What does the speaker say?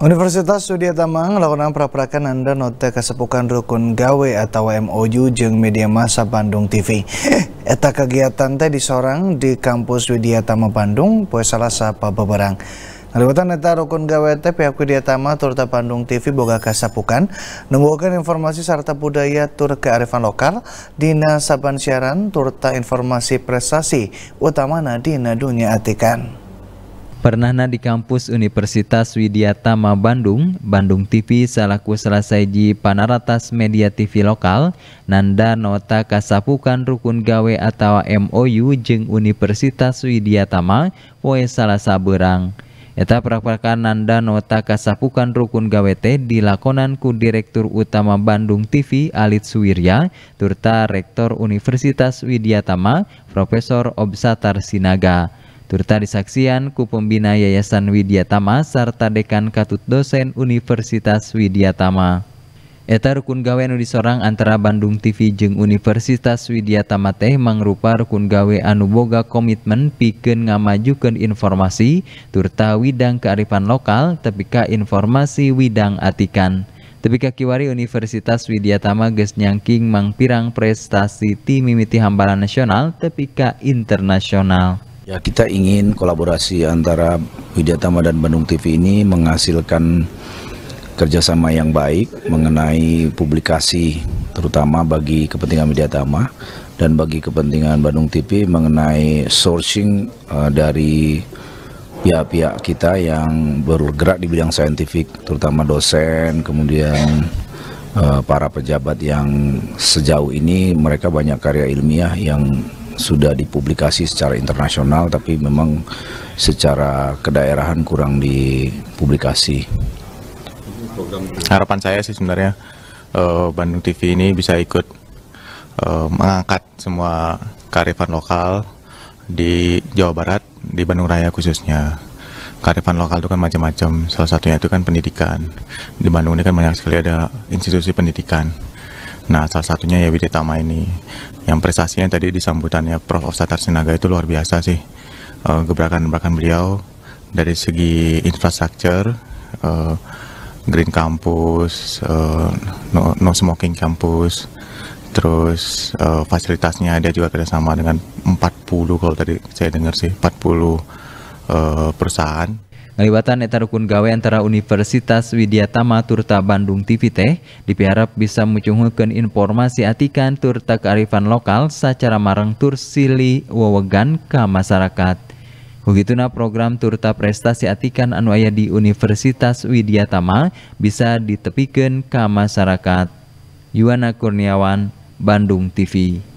Universitas Sudia Tamang lakonan peraprakan anda nota kesepukan rukun gawe atau MOU jeng media masa Bandung TV. Eta kegiatan teh disorang di kampus Widya Tama Bandung poe Salasa pabeberang. Ngaliwatan eta rukun gawe teh pihak Widya Tama turta Bandung TV boga kesepukan, nunggukeun informasi serta budaya tur kearifan lokal dina saban siaran turta informasi prestasi utama dina dunia atikan. Pernahna di kampus Universitas Widyatama Bandung, Bandung TV selesai di panaratas media TV lokal, Nanda nota kasapukan rukun gawe atau MOU jeng Universitas Widyatama poe salah saberang. Eta prakarakan Nanda nota kasapukan rukun gawe teh dilakonan ku Direktur Utama Bandung TV Alit Suwirya, turta Rektor Universitas Widyatama, Profesor Obsatar Sinaga. Turta disaksian ku pembina Yayasan Tama serta dekan katut dosen Universitas Widyatama. Eta rukun gawe anu disorang antara Bandung TV jeng Universitas Tama teh mangrupa rukun gawe anu boga komitmen pikeun ngamajukeun informasi turta widang kearifan lokal tepika informasi widang atikan. Tepika kiwari Universitas Tama geus nyangking mangpirang prestasi tim mimiti hambalan nasional tepika internasional. Ya kita ingin kolaborasi antara Widyatama dan Bandung TV ini menghasilkan kerjasama yang baik mengenai publikasi terutama bagi kepentingan Widyatama dan bagi kepentingan Bandung TV mengenai sourcing uh, dari pihak-pihak kita yang bergerak di bidang saintifik terutama dosen kemudian uh, para pejabat yang sejauh ini mereka banyak karya ilmiah yang sudah dipublikasi secara internasional tapi memang secara kedaerahan kurang dipublikasi. Harapan saya sih sebenarnya eh, Bandung TV ini bisa ikut eh, mengangkat semua karifan lokal di Jawa Barat, di Bandung Raya khususnya. Karifan lokal itu kan macam-macam, salah satunya itu kan pendidikan. Di Bandung ini kan banyak sekali ada institusi pendidikan. Nah, salah satunya ya Widetama ini. Yang prestasinya tadi disambutannya sambutannya Prof. Satar Sinaga itu luar biasa sih. Eh, gebrakan-gebrakan beliau dari segi infrastruktur, eh, green campus, uh, no, smoking campus, terus fasilitasnya dia juga kerjasama dengan 40 kalau tadi saya dengar sih 40 uh, perusahaan. Ngaliwatan etarukun gawe antara Universitas Widyatama Turta Bandung TV teh dipiharap bisa mucunghulkeun informasi atikan turta kearifan lokal secara marang tur wewegan ke masyarakat. begitulah program turta prestasi atikan anu di Universitas Widyatama bisa ditepikan ke masyarakat. Yuwana Kurniawan, Bandung TV.